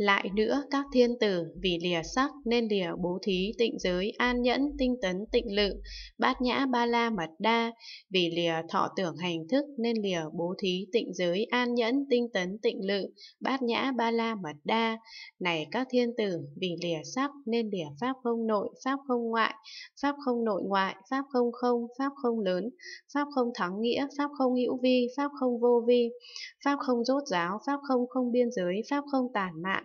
Lại nữa các thiên tử vì lìa sắc nên lìa bố thí tịnh giới an nhẫn tinh tấn tịnh lự bát nhã ba la mật đa vì lìa thọ tưởng hành thức nên lìa bố thí tịnh giới an nhẫn tinh tấn tịnh lự bát nhã ba la mật đa này các thiên tử vì lìa sắc nên lìa pháp không nội pháp không ngoại pháp không nội ngoại pháp không không pháp không lớn pháp không thắng nghĩa pháp không hữu vi pháp không vô vi pháp không rốt giáo pháp không không biên giới pháp không tàn mạn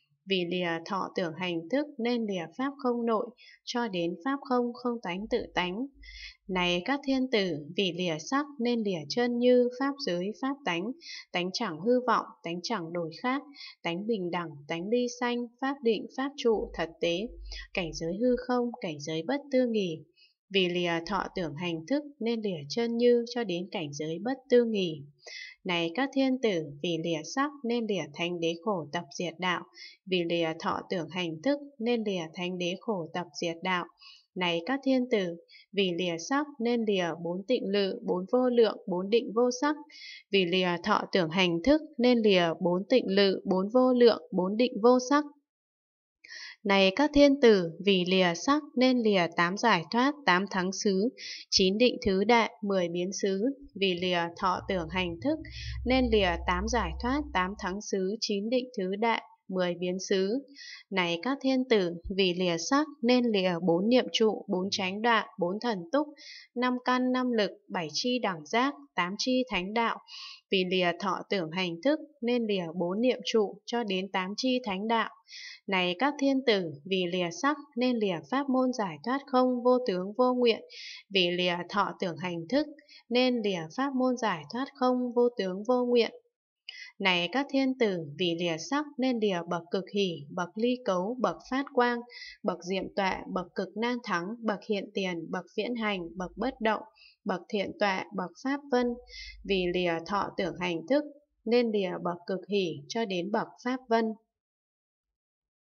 vì lìa thọ tưởng hành thức nên lìa pháp không nội, cho đến pháp không không tánh tự tánh. Này các thiên tử, vì lìa sắc nên lìa chân như pháp giới pháp tánh, tánh chẳng hư vọng, tánh chẳng đổi khác, tánh bình đẳng, tánh ly sanh, pháp định, pháp trụ, thật tế, cảnh giới hư không, cảnh giới bất tư nghỉ, vì lìa thọ tưởng hành thức nên lìa chân như cho đến cảnh giới bất tư nghỉ. Này các thiên tử, vì lìa sắc nên lìa thánh đế khổ tập diệt đạo, vì lìa thọ tưởng hành thức nên lìa thánh đế khổ tập diệt đạo. Này các thiên tử, vì lìa sắc nên lìa bốn tịnh lự, bốn vô lượng, bốn định vô sắc. Vì lìa thọ tưởng hành thức nên lìa bốn tịnh lự, bốn vô lượng, bốn định vô sắc. Này các thiên tử, vì lìa sắc nên lìa tám giải thoát, tám thắng xứ, chín định thứ đại, mười biến xứ. Vì lìa thọ tưởng hành thức nên lìa tám giải thoát, tám thắng xứ, chín định thứ đại, 10 biến xứ. Này các thiên tử, vì lìa sắc nên lìa bốn niệm trụ, bốn chánh đoạn, bốn thần túc, năm căn, năm lực, bảy chi đẳng giác, tám chi thánh đạo. Vì lìa thọ tưởng hành thức nên lìa bốn niệm trụ cho đến tám chi thánh đạo. Này các thiên tử, vì lìa sắc nên lìa pháp môn giải thoát không vô tướng vô nguyện, vì lìa thọ tưởng hành thức nên lìa pháp môn giải thoát không vô tướng vô nguyện này các thiên tử, vì lìa sắc nên lìa bậc cực hỷ, bậc ly cấu, bậc phát quang, bậc diệm tọa, bậc cực nan thắng, bậc hiện tiền, bậc viễn hành, bậc bất động, bậc thiện tọa, bậc pháp vân. Vì lìa thọ tưởng hành thức nên lìa bậc cực hỷ cho đến bậc pháp vân.